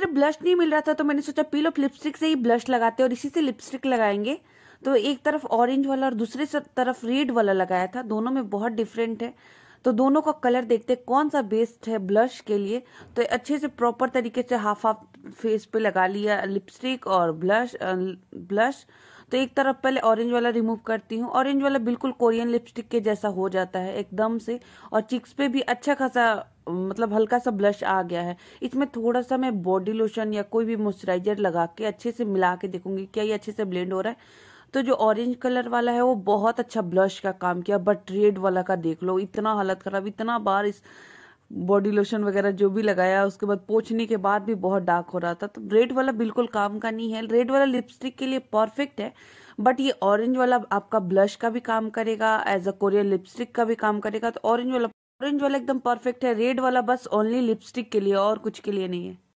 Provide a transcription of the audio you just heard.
मुझे ब्लश नहीं मिल रहा था तो मैंने सोचा पील ऑफ लिपस्टिक से ही ब्लश लगाते और इसी से लिपस्टिक लगाएंगे तो एक तरफ ऑरेंज वाला और दूसरे तरफ रेड वाला लगाया था दोनों में बहुत डिफरेंट है तो दोनों का कलर देखते कौन सा बेस्ट है ब्लश के लिए तो अच्छे से प्रॉपर तरीके से हाफ हाफ फेस पे लगा लिया लिपस्टिक और ब्लश ब्लश तो एक तरफ पहले ऑरेंज वाला रिमूव करती हूँ ऑरेंज वाला बिल्कुल कोरियन लिपस्टिक के जैसा हो जाता है एकदम से और चिक्स पे भी अच्छा खासा मतलब हल्का सा ब्लश आ गया है इसमें थोड़ा सा मैं बॉडी लोशन या कोई भी मॉइस्चराइजर लगा के अच्छे से मिला के देखूंगी क्या ये अच्छे से ब्लेंड हो रहा है तो जो ऑरेंज कलर वाला है वो बहुत अच्छा ब्लश का काम किया बट रेड वाला का देख लो इतना हालत खराब इतना बार इस बॉडी लोशन वगैरह जो भी लगाया उसके बाद पोछने के बाद भी बहुत डार्क हो रहा था तो रेड वाला बिल्कुल काम का नहीं है रेड वाला लिपस्टिक के लिए परफेक्ट है बट ये ऑरेंज वाला आपका ब्लश का भी काम करेगा एज अ कोरियर लिपस्टिक का भी काम करेगा तो ऑरेंज वाला ऑरेंज वाला एकदम परफेक्ट है रेड वाला बस ओनली लिपस्टिक के लिए और कुछ के लिए नहीं है